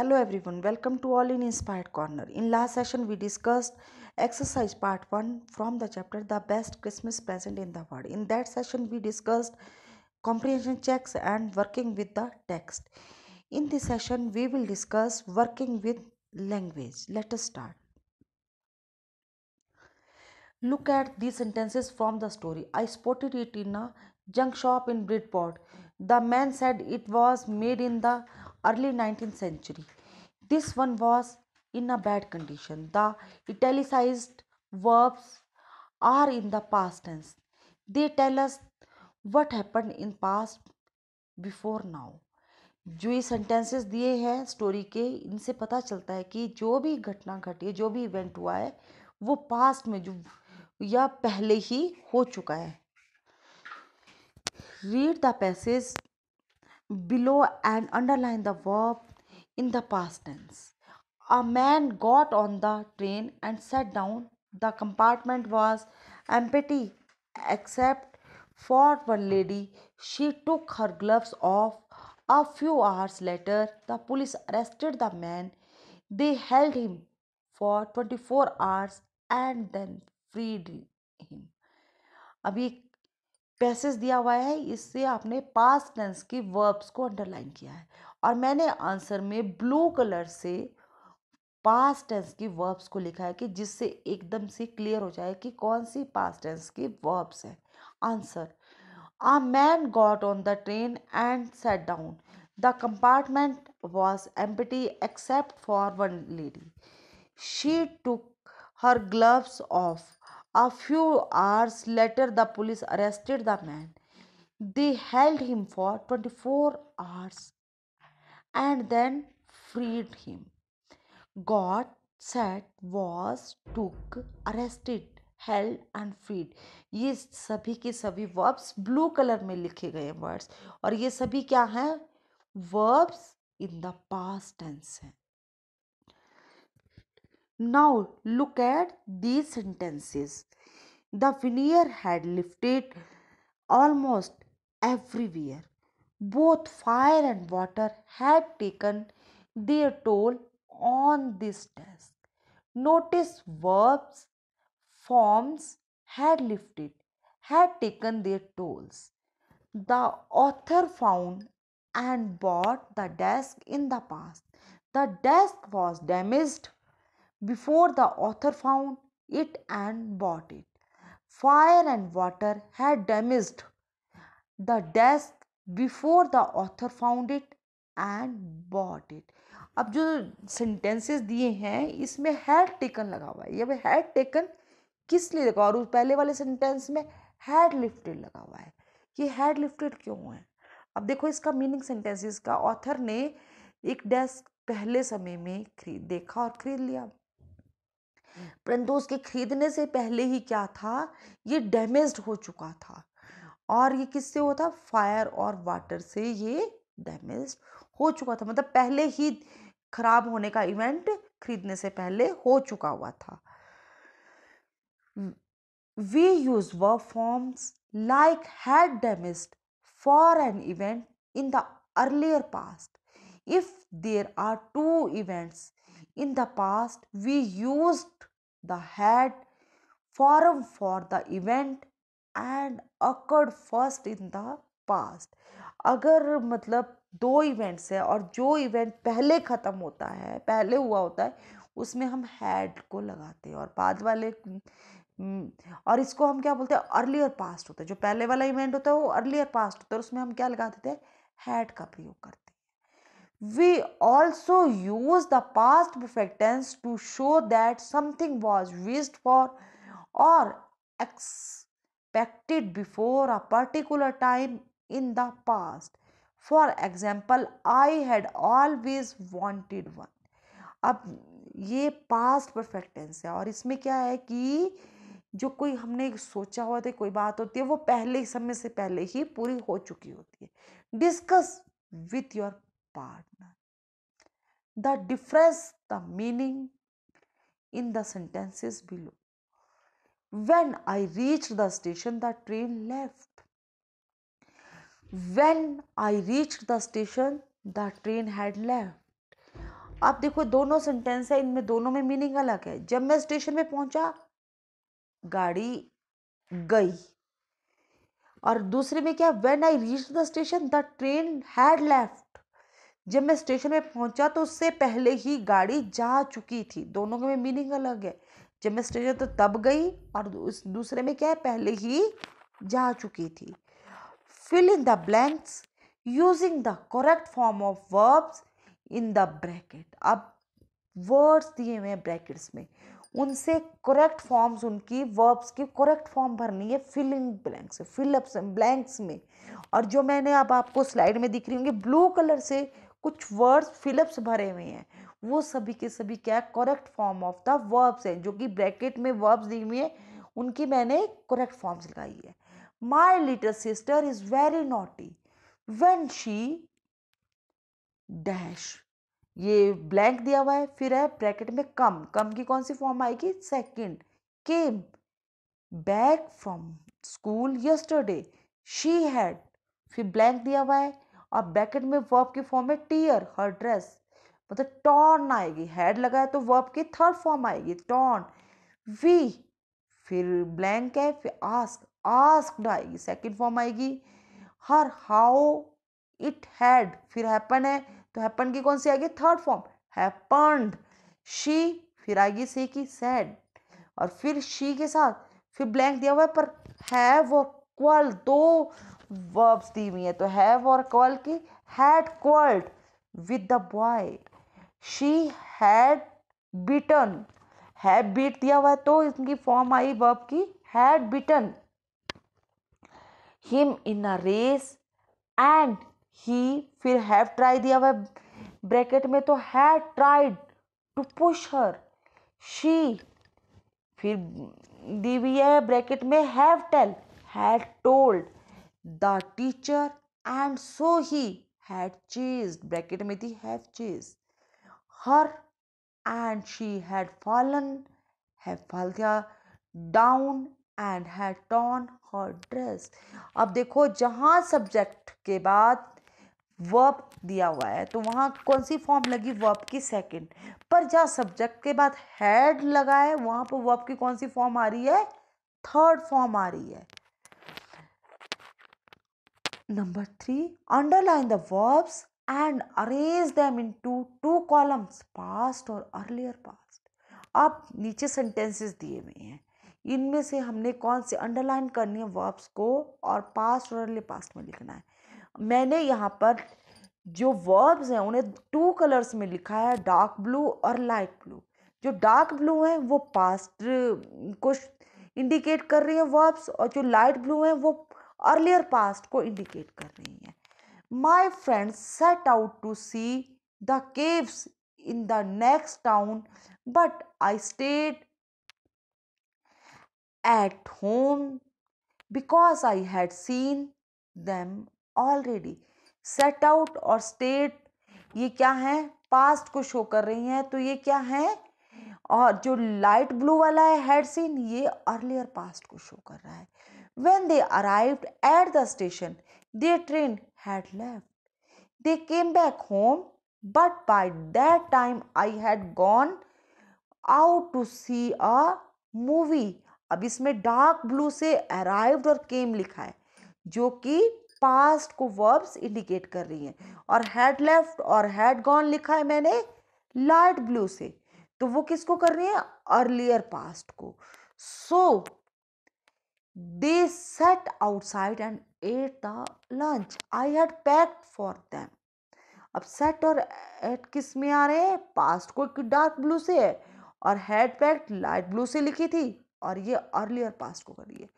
Hello everyone, welcome to All in Inspired Corner. In last session, we discussed exercise part 1 from the chapter The Best Christmas Present in the World. In that session, we discussed comprehension checks and working with the text. In this session, we will discuss working with language. Let us start. Look at these sentences from the story. I spotted it in a junk shop in Bridport. The man said it was made in the early 19th century. This one was in a bad condition. The italicized verbs are in the past tense. They tell us what happened in past before now. जो ये sentences दिए हैं story के इनसे पता चलता है कि जो भी घटना घटी है जो भी इवेंट हुआ है वो पास्ट में जो या पहले ही हो चुका है read the passage below and underline the verb in the past tense. A man got on the train and sat down. The compartment was empty except for one lady. She took her gloves off. A few hours later, the police arrested the man. They held him for 24 hours and then freed him. अभी passage दिया हुआ है इससे आपने past tense की verbs को underline किया है और मैंने आंसर में ब्लू कलर से पास टेंस की वर्ब्स को लिखा है कि जिससे एकदम से क्लियर हो जाए कि कौन सी पास टेंस की वर्ब्स हैं answer a man got on the train and sat down the compartment was empty except for one lady she took her gloves off A few hours later, the police arrested the man. They held him for 24 hours and then freed him. God said, was, took, arrested, held and freed. ye sabhi ke sabhi verbs blue color mein likhe gaye words aur ye sabhi kya हैं verbs in the past tense now look at these sentences The veneer had lifted almost everywhere. Both fire and water had taken their toll on this desk. Notice verbs, forms had lifted, had taken their tolls. The author found and bought the desk in the past. The desk was damaged before the author found it and bought it. fire and water had damaged the desk before the author found it and bought it. अब जो sentences दिए हैं इसमें had taken लगा हुआ है ये had taken किस लिए लगा और पहले वाले सेंटेंस में हैड लिफ्टेड लगा हुआ है ये हैड लिफ्टेड क्यों है अब देखो इसका मीनिंग सेंटेंसेस का ऑथर ने एक डेस्क पहले समय में खरीद देखा और खरीद लिया परंतु उसके खरीदने से पहले ही क्या था ये डैमेज्ड हो चुका था और ये किससे हुआ था फायर और वाटर से ये डैमेज हो चुका था मतलब पहले ही खराब होने का इवेंट खरीदने से पहले हो चुका हुआ था we use the forms like had damage for an event in the earlier past if there are two events in the past we use the had forum for the event and occurred first in the past अगर मतलब दो events है और जो event पहले ख़त्म होता है पहले हुआ होता है उसमें हम हैड को लगाते हैं और बाद वाले हम्म, और इसको हम क्या बोलते हैं अर्लियर पास्ट होता है जो पहले वाला इवेंट होता है वो अर्लियर पास्ट होता है और उसमें हम क्या लगा देते हैं हैड का प्रयोग करते हैं We also use the past perfect tense to show that something was wished for or expected before a particular time in the past. for example i had always wanted one ab ye past perfect tense hai aur isme kya hai ki जो कोई हमने सोचा हुआ है कोई बात होती है वो पहले ही समय से पहले ही पूरी हो चुकी होती है discuss with your partner. The difference, the meaning in the sentences below. When I reached the station, the train left. When I reached the station, the train had left. आप देखो दोनों सेंटेंस है इनमें दोनों में मीनिंग अलग है जब मैं स्टेशन पे पहुंचा गाड़ी गई और दूसरे में क्या when I reach the station the train had left जब मैं स्टेशन में पहुंचा तो उससे पहले ही गाड़ी जा चुकी थी दोनों में मीनिंग अलग है जब मैं स्टेशन तो तब गई और उस दूसरे में क्या है पहले ही जा चुकी थी fill in the blanks using the correct form of verbs in the bracket अब वर्ड्स दिए हुए हैं ब्रैकेट्स में उनसे करेक्ट फॉर्म्स उनकी वर्ब्स की करेक्ट फॉर्म भरनी है फिलिंग ब्लैंक्स फिलअप्स ब्लैंक्स में और जो मैंने अब आपको स्लाइड में दिख रही होंगी ब्लू कलर से कुछ वर्ड्स फिलअप्स भरे हुए हैं वो सभी के सभी क्या correct form of the verbs हैं जो कि ब्रैकेट में वर्ब्स दी हुई है उनकी मैंने करेक्ट फॉर्म्स लगाई है my little sister is very naughty when she dash ये ब्लैंक दिया हुआ है फिर है ब्रैकेट में कम कम की कौन सी फॉर्म आएगी second came back from school yesterday she had फिर ब्लैंक दिया हुआ है और बैकेट में वर्ब की फॉर्म है टीयर हर ड्रेस मतलब टॉर्न आएगी हेड लगा है तो वर्ब की थर्ड फॉर्म आएगी टॉर्न वी फिर ब्लैंक है फिर आस्क आस्क आएगी सेकेंड फॉर्म आएगी हर हाउ इट हैड फिर हैपन है तो हैपन की कौन सी आएगी थर्ड फॉर्म हैपन्ड शी फिर आएगी सी की सैड और फिर शी के साथ फिर ब्लैंक दिया हुआ है पर हैव और क्वल दो वर्ब्स दी हुई हैं तो हैव और कॉल की had called with the boy she had beaten have beat दिया हुआ है तो इनकी फॉर्म आई वर्ब की had beaten him in a race and he फिर हैव ट्राई दिया हुआ है ब्रैकेट में तो had tried to push her she फिर दी हुई है ब्रैकेट में have tell had told the teacher and so he had chase bracket में थी have chase her and she had fallen have fall दिया down and had torn her dress अब देखो जहाँ सब्जेक्ट के बाद वर्ब दिया हुआ है तो वहाँ कौन सी फॉर्म लगी वर्ब की सेकंड पर जहाँ सब्जेक्ट के बाद हैड लगा है वहाँ पर वर्ब की कौन सी फॉर्म आ रही है थर्ड फॉर्म आ रही है Number 3. Underline the verbs and arrange them into two columns past और earlier past. आप नीचे सेंटेंसेस दिए हुए हैं इनमें से हमने कौन से अंडरलाइन करनी है वर्ब्स को और पास्ट और अर्ली पास्ट में लिखना है मैंने यहाँ पर जो वर्ब्स हैं उन्हें टू कलर्स में लिखा है डार्क ब्लू और लाइट ब्लू जो डार्क ब्लू हैं वो पास्ट को इंडिकेट कर रही है वर्ब्स और जो लाइट ब्लू हैं वो अर्लियर पास्ट को इंडिकेट कर रही हैं my friend set out to see the caves in the next town but I stayed at home because I had seen them already set out और stayed ये क्या है पास्ट को शो कर रही हैं तो ये क्या है और जो लाइट ब्लू वाला है हेड सीन ये अर्लियर पास्ट को शो कर रहा है When they arrived at the station, their train had left. They came back home, but by that time I had gone out to see a movie. अब इसमें dark blue से arrived और केम लिखा है जो कि पास्ट को वर्ब्स इंडिकेट कर रही हैं और हैड लेफ्ट और हैड गॉन लिखा है मैंने लाइट ब्लू से तो वो किसको कर रही है अर्लियर पास्ट को so so, they sat outside and ate the lunch I had packed for them अब सेट और एट किस में आ रहे हैं पास्ट को डार्क ब्लू से है और हेड पैक लाइट ब्लू से लिखी थी और ये अर्लियर पास्ट को करिए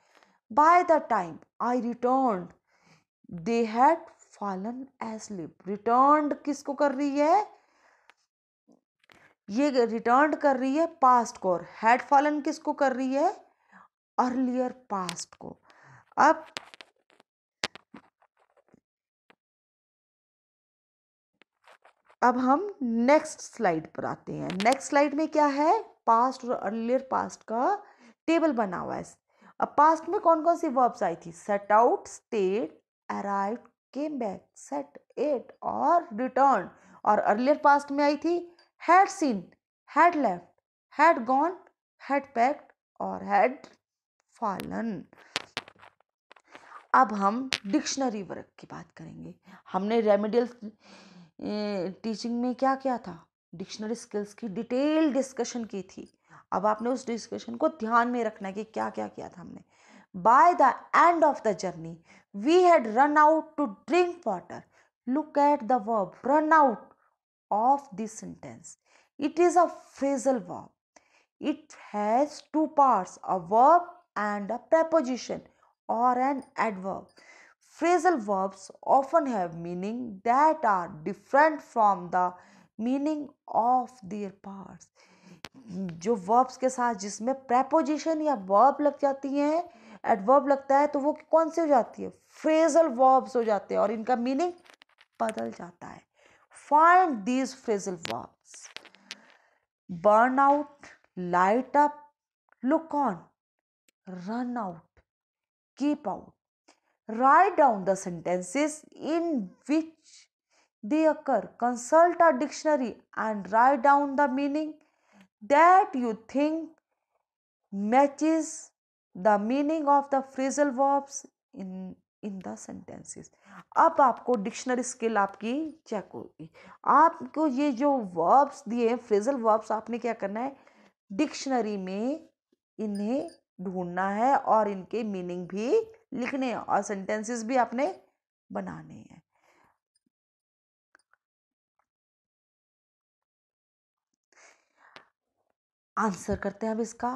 by the time I return they had fallen asleep return किस को कर रही है ये रिटर्न कर रही है पास्ट को और हैड फॉलन किसको कर रही है अर्लियर पास्ट को अब अब हम नेक्स्ट स्लाइड पर आते हैं नेक्स्ट स्लाइड में क्या है पास्ट और अर्लियर पास्ट का टेबल बना हुआ है अब पास्ट में कौन कौन सी वर्ब्स आई थी set out stayed arrive came back sat ate और रिटर्न और अर्लियर पास्ट में आई थी had seen had left had gone had packed और हैड फालन अब हम डिक्शनरी वर्क की बात करेंगे हमने रेमेडियल टीचिंग में क्या क्या था डिक्शनरी स्किल्स की डिटेल डिस्कशन की थी अब आपने उस डिस्कशन को ध्यान में रखना है कि क्या क्या किया था हमने by the end of the journey we had run out to drink water look at the verb run out of this sentence it is a phrasal verb it has two parts a verb and a preposition or an adverb. Phrasal verbs often have meaning that are different from the meaning of their parts. जो verbs के साथ जिसमें preposition या verb लग जाती हैं adverb लगता है तो वो कौन सी हो जाती है फ्रेजल वर्ब्स हो जाते हैं और इनका मीनिंग बदल जाता है find these phrasal verbs burn out light up look on run out keep out write down the sentences in which they occur consult a dictionary and write down the meaning that you think matches the meaning of the phrasal verbs in in the sentences अब आपको dictionary skill आपकी check होगी आपको ये जो verbs दिए phrasal verbs आपने क्या करना है डिक्शनरी में इन्हें ढूंढना है और इनके मीनिंग भी लिखने हैं और सेंटेंसेस भी आपने बनाने हैं आंसर करते हैं अब इसका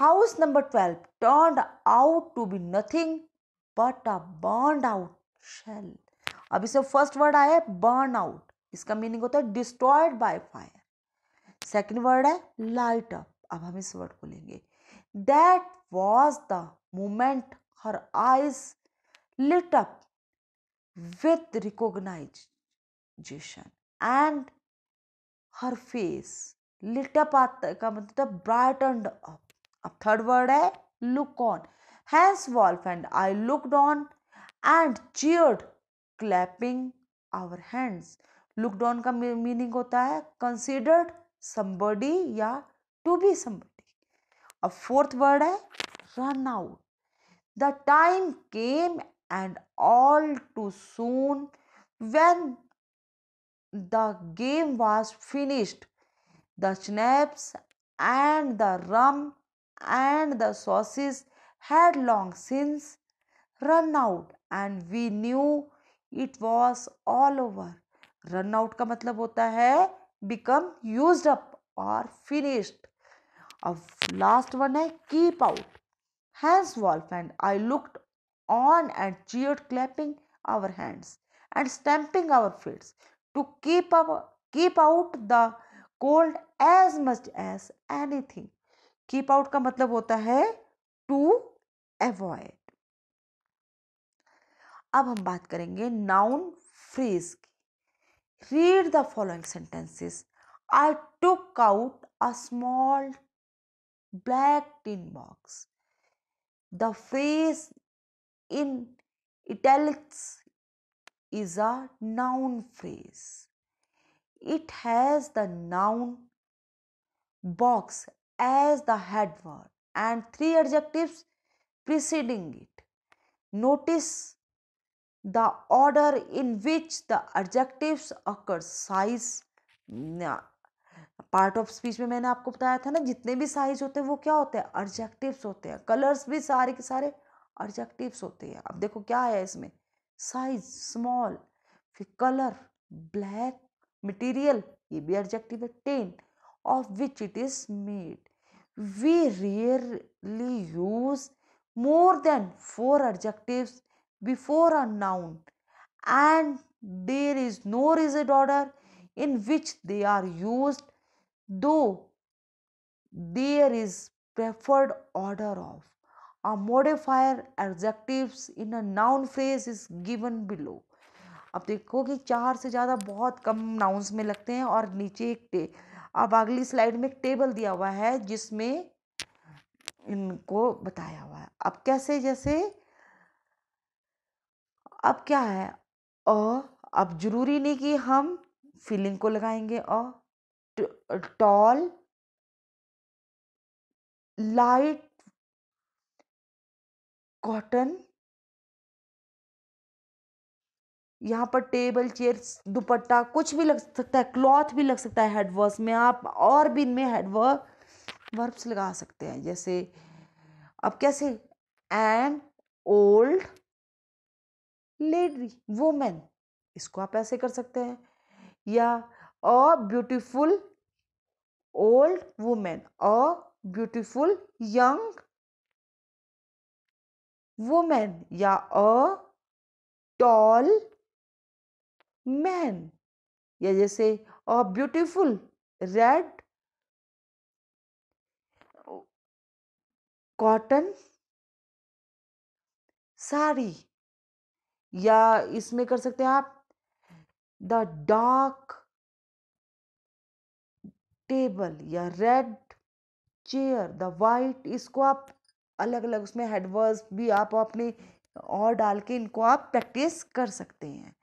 house number twelve turn out to be nothing but a burn out shell अब इसमें फर्स्ट वर्ड आया है बर्न आउट इसका मीनिंग होता है destroyed by fire second word है लाइट अप अब हम इस वर्ड को लेंगे That was the moment her eyes lit up with recognition and her face lit up का मतलब brightened up अब third word है look on Hans wolf and I looked on and cheered clapping our hands looked on का meaning होता है considered somebody या to be somebody अब fourth word है run out the time came and all too soon when the game was finished the snaps and the rum and the sausages had long since run out and we knew it was all over run out का मतलब होता है become used up और finished अब last one है keep out Hans wolf and I looked on and cheer clapping our hands and stamping our feets to keep keep out the cold as much as anything keep out का मतलब होता है to avoid अब हम बात करेंगे noun phrase की read the following sentences I took out a small black tin box. The face in italics is a noun phrase. It has the noun box as the head word and three adjectives preceding it. Notice the order in which the adjectives occur size, mm, part of speech में मैंने आपको बताया था ना जितने भी size होते हैं वो क्या होते हैं अर्जेक्टिव्स होते हैं कलर्स भी सारे के सारे अर्जेक्टिव्स होते हैं अब देखो क्या है इसमें साइज स्मॉल फिर कलर ब्लैक मटेरियल ये भी एडजेक्टिव है tin of which it is made we rarely use more than four adjectives before a noun and there is no rigid order in which they are used though there is preferred order of a modifier adjectives in a noun phrase is given below अब देखो कि चार से ज़्यादा बहुत कम nouns में लगते हैं और नीचे एक टे अब अगली स्लाइड में एक टेबल दिया हुआ है जिसमें इनको बताया हुआ है अब कैसे जैसे अब क्या है अ अब जरूरी नहीं कि हम फीलिंग को लगाएंगे अ टॉल लाइट कॉटन यहाँ पर टेबल चेयर दुपट्टा कुछ भी लग सकता है क्लॉथ भी लग सकता है हेडवर्स में आप और भी इनमें हेडवर्क वर्ब्स लगा सकते हैं जैसे अब कैसे एन ओल्ड लेडी वोमेन इसको आप ऐसे कर सकते हैं या a beautiful old woman or beautiful young woman या a tall man या जैसे a beautiful red cotton sari या इसमें कर सकते हैं आप द डार्क टेबल या रेड चेयर द वाइट इसको आप अलग अलग उसमें हेडवर्स भी आप अपने और डाल के इनको आप प्रैक्टिस कर सकते हैं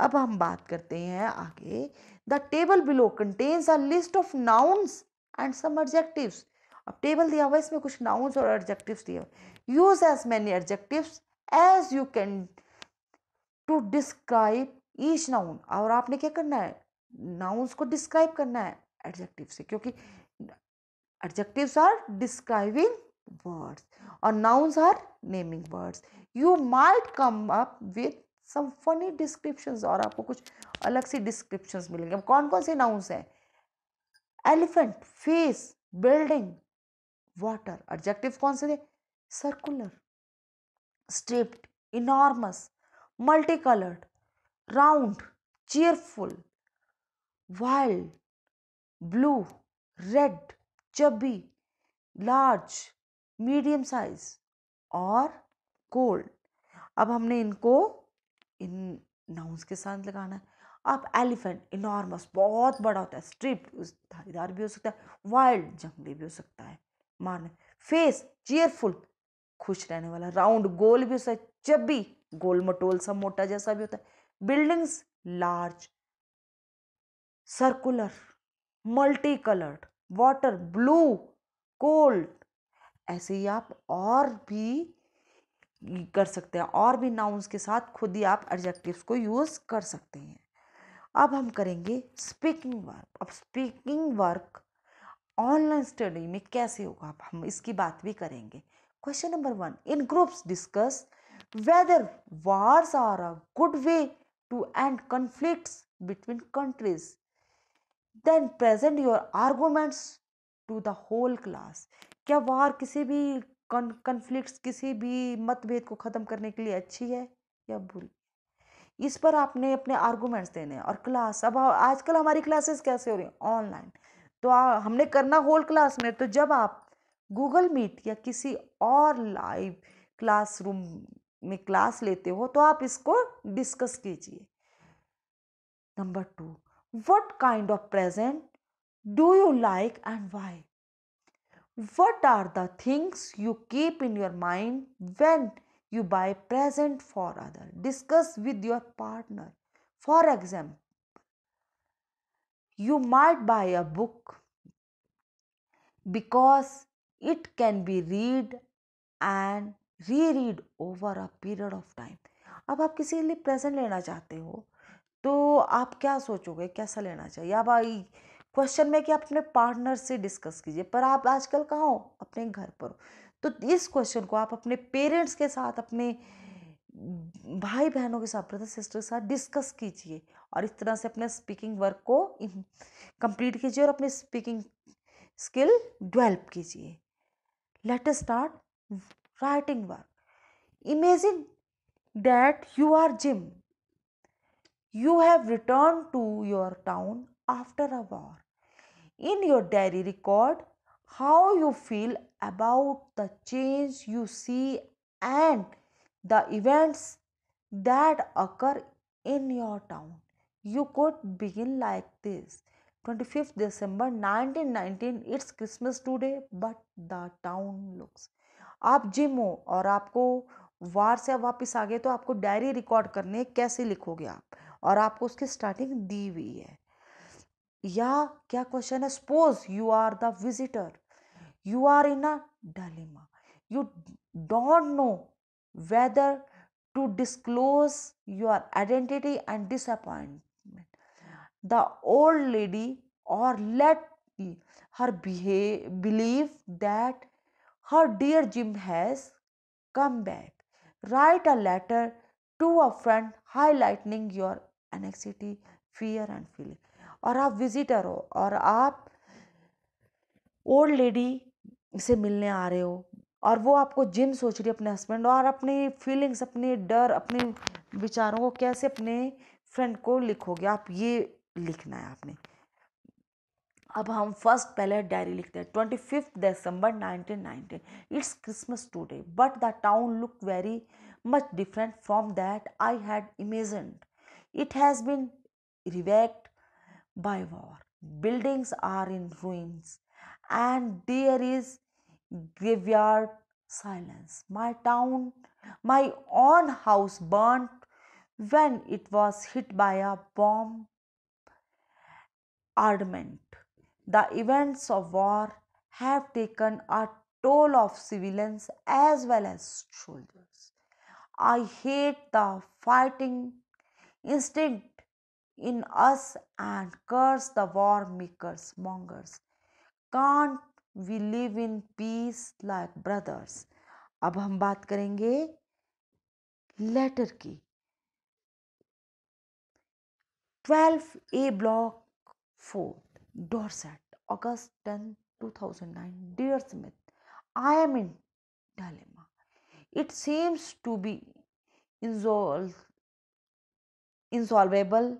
अब हम बात करते हैं आगे the table below contains a list of nouns and some adjectives अब टेबल दिया हुआ है इसमें कुछ नाउन्स और एडजेक्टिव्स दिए use as many adjectives as you can to describe each noun और आपने क्या करना है नाउन्स को डिस्क्राइब करना है एडजेक्टिव से क्योंकि एडजेक्टिव्स आर डिस्क्राइबिंग वर्ड्स और nouns are naming words you might come up with some funny description और आपको कुछ अलग सी डिस्क्रिप्शन मिलेंगे अब कौन कौन से नाउन्स हैं elephant face building water adjective कौन से थे circular striped enormous multi coloured round cheerful wild blue red chubby large medium size और कोल्ड अब हमने इनको इन नाउंस के साथ लगाना है अब एलिफेंट इनॉर्मस बहुत बड़ा होता है स्ट्रिप धारीदार भी हो सकता है वाइल्ड जंगली भी हो सकता है मान फेस चेयरफुल खुश रहने वाला राउंड गोल भी हो सकता है चबी गोल मटोल सा मोटा जैसा भी होता है buildings large circular multi coloured water blue cold ऐसे ही आप और भी कर सकते हैं और भी नाउन्स के साथ खुद ही आप एडजेक्टिव्स को यूज़ कर सकते हैं अब हम करेंगे स्पीकिंग वर्क अब स्पीकिंग वर्क ऑनलाइन स्टडी में कैसे होगा हम इसकी बात भी करेंगे question number one in groups discuss whether wars are a good way to end conflicts between countries then present your arguments to the whole class क्या वार किसी भी कन्फ्लिक्ट किसी भी मतभेद को ख़त्म करने के लिए अच्छी है या बुरी इस पर आपने अपने आर्गूमेंट्स देने हैं और क्लास अब आजकल हमारी क्लासेस कैसे हो रही हैं ऑनलाइन तो आ, हमने करना होल क्लास में तो जब आप गूगल मीट या किसी और लाइव क्लासरूम में क्लास लेते हो तो आप इसको डिस्कस कीजिए number two What kind of present do you like and why? What are the things you keep in your mind when you buy present for other? Discuss with your partner. For example, you might buy a book because it can be read and reread over a period of time. अब आप किसी के लिए present लेना चाहते हो तो आप क्या सोचोगे कैसा लेना चाहिए भाई क्वेश्चन में कि आप अपने पार्टनर से डिस्कस कीजिए पर आप आजकल कहाँ हो अपने घर पर हो तो इस क्वेश्चन को आप अपने पेरेंट्स के साथ अपने भाई बहनों के साथ ब्रदर सिस्टर के साथ डिस्कस कीजिए और इस तरह से अपने स्पीकिंग वर्क को कंप्लीट कीजिए और अपनी स्पीकिंग स्किल डेवलप कीजिए let start writing work imagine that you are Jim You have returned to your town after a war. In your diary, record how you feel about the change you see and the events that occur in your town. You could begin like this 25th December 1919, it's Christmas today, but the town looks. आप Jim हो और आपको वार से वापस आ गए तो आपको diary record करने कैसे लिखोगे आप और आपको उसकी स्टार्टिंग दी हुई है या क्या क्वेश्चन है suppose you are the visitor you are in a dilemma you don't know whether to disclose your identity and disappointment the old lady और let her believe that her dear Jim has come back write a letter to a friend highlighting your anxiety fear and feeling और आप visitor हो और आप old lady से मिलने आ रहे हो और वो आपको जिम सोच रही है अपने हस्बैंड और अपने फीलिंग्स अपने डर अपने विचारों को कैसे अपने फ्रेंड को लिखोगे आप ये लिखना है आपने अब हम फर्स्ट पहले डायरी लिखते हैं twenty fifth December nineteen nineteen it's Christmas today but the town look very much different from that I had imagined It has been revived by war. Buildings are in ruins and there is graveyard silence. My town, my own house burnt when it was hit by a bomb armament. The events of war have taken a toll of civilians as well as soldiers. I hate the fighting instinct in us and curse the war makers, mongers. Can't we live in peace like brothers? अब हम बात करेंगे letter की Twelve A block fourth Dorset August ten 2009 dear smith i am in dilemma it seems to be insolvable insolvable.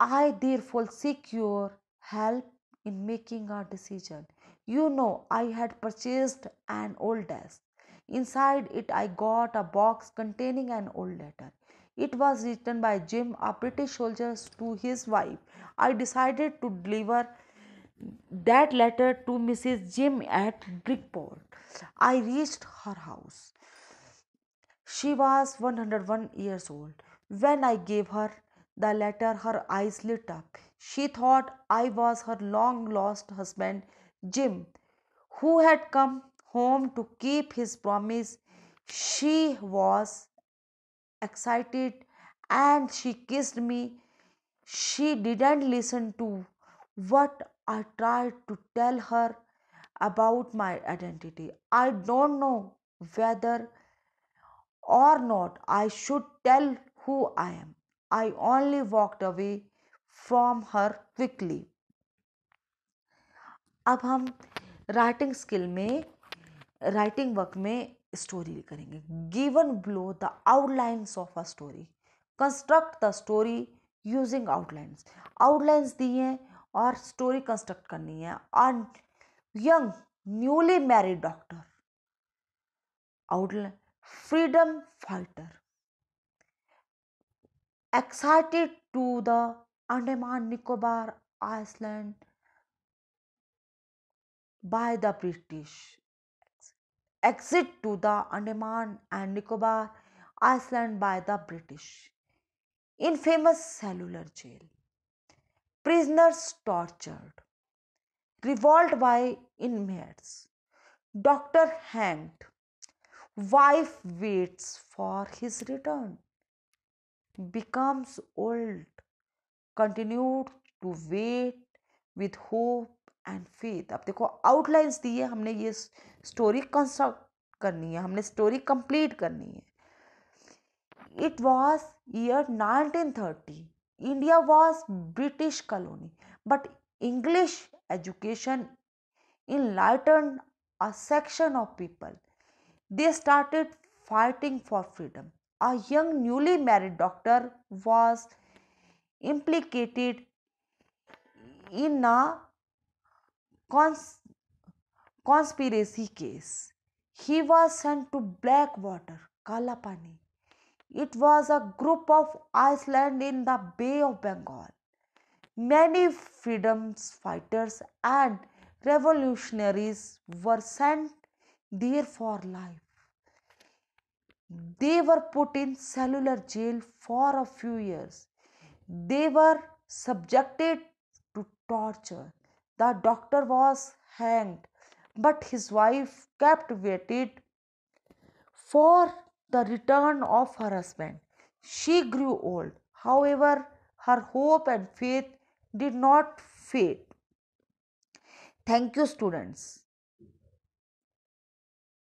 I therefore seek your help in making a decision. You know, I had purchased an old desk. Inside it, I got a box containing an old letter. It was written by Jim, a British soldier, to his wife. I decided to deliver that letter to Mrs. Jim at Brickport. I reached her house. She was 101 years old. When I gave her the letter, her eyes lit up. She thought I was her long lost husband, Jim, who had come home to keep his promise. She was excited and she kissed me. She didn't listen to what I tried to tell her about my identity. I don't know whether or not I should tell who I am. I only walked away from her quickly. अब हम writing skill में writing work में story करेंगे given below the outlines of a story construct the story using outlines outlines दी हैं और story construct करनी है और young newly married doctor outline freedom fighter excited to the Andaman Nicobar Island by the British. Exit to the Andaman and Nicobar Island by the British. In famous cellular jail. Prisoners tortured. Revolt by inmates. Doctor hanged. Wife waits for his return. becomes old continued to wait with hope and faith अब देखो outlines दी है हमने ये story construct करनी है हमने story complete करनी है it was year 1930 India was British colony but English education enlightened a section of people they started fighting for freedom a young newly married doctor was implicated in a cons- conspiracy case. He was sent to Blackwater, Kalapani. It was a group of Iceland in the Bay of Bengal. Many freedom fighters and revolutionaries were sent there for life. They were put in cellular jail for a few years. They were subjected to torture. The doctor was hanged, but his wife kept waited for the return of her husband. She grew old. However, her hope and faith did not fade. Thank you, students.